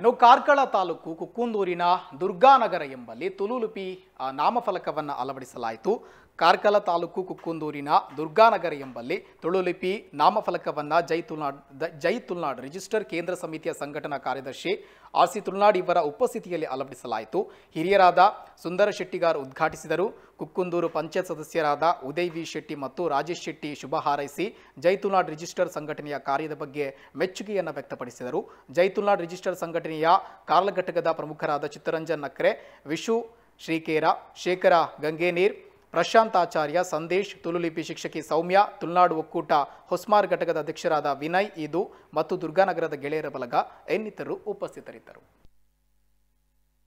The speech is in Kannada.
ಇನ್ನು ಕಾರ್ಕಳ ತಾಲೂಕು ಕುಕ್ಕುಂದೂರಿನ ದುರ್ಗಾನಗರ ಎಂಬಲ್ಲಿ ತುಲುಲುಪಿ ನಾಮಫಲಕವನ್ನು ಅಳವಡಿಸಲಾಯಿತು ಕಾರ್ಕಲ ತಾಲೂಕು ಕುಕ್ಕುಂದೂರಿನ ದುರ್ಗಾನಗರ ಎಂಬಲ್ಲಿ ತುಳುಲಿಪಿ ನಾಮಫಲಕವನ್ನು ಜೈ ತುಳ್ನಾಡ್ ಜೈ ತುಳ್ನಾಡ್ ರಿಜಿಸ್ಟರ್ ಕೇಂದ್ರ ಸಮಿತಿಯ ಸಂಘಟನಾ ಕಾರ್ಯದರ್ಶಿ ಆರ್ ಸಿ ತುಳ್ನಾಡ್ ಇವರ ಉಪಸ್ಥಿತಿಯಲ್ಲಿ ಅಳವಡಿಸಲಾಯಿತು ಹಿರಿಯರಾದ ಸುಂದರ ಶೆಟ್ಟಿಗಾರ್ ಉದ್ಘಾಟಿಸಿದರು ಕುಕ್ಕುಂದೂರು ಪಂಚಾಯತ್ ಸದಸ್ಯರಾದ ಉದಯ್ ವಿ ಶೆಟ್ಟಿ ಮತ್ತು ರಾಜೇಶ್ ಶೆಟ್ಟಿ ಶುಭ ಹಾರೈಸಿ ಜೈ ರಿಜಿಸ್ಟರ್ ಸಂಘಟನೆಯ ಕಾರ್ಯದ ಬಗ್ಗೆ ಮೆಚ್ಚುಗೆಯನ್ನು ವ್ಯಕ್ತಪಡಿಸಿದರು ಜೈ ತುಳ್ನಾಡ್ ರಿಜಿಸ್ಟರ್ ಸಂಘಟನೆಯ ಕಾರ್ಲಘಟಕದ ಪ್ರಮುಖರಾದ ಚಿತ್ತರಂಜನ್ ನಕ್ರೆ ವಿಶು ಶ್ರೀಕೇರ ಶೇಖರ ಗಂಗೇನೀರ್ ಪ್ರಶಾಂತಾಚಾರ್ಯ ಸಂದೇಶ್ ತುಳುಲಿಪಿ ಶಿಕ್ಷಕಿ ಸೌಮ್ಯ ತುಳುನಾಡು ಒಕ್ಕೂಟ ಹೊಸ್ಮಾರ್ ಘಟಕದ ಅಧ್ಯಕ್ಷರಾದ ವಿನಯ್ ಇದು ಮತ್ತು ದುರ್ಗಾನಗರದ ಗೆಳೆಯರ ಬಲಗ ಇನ್ನಿತರರು ಉಪಸ್ಥಿತರಿದ್ದರು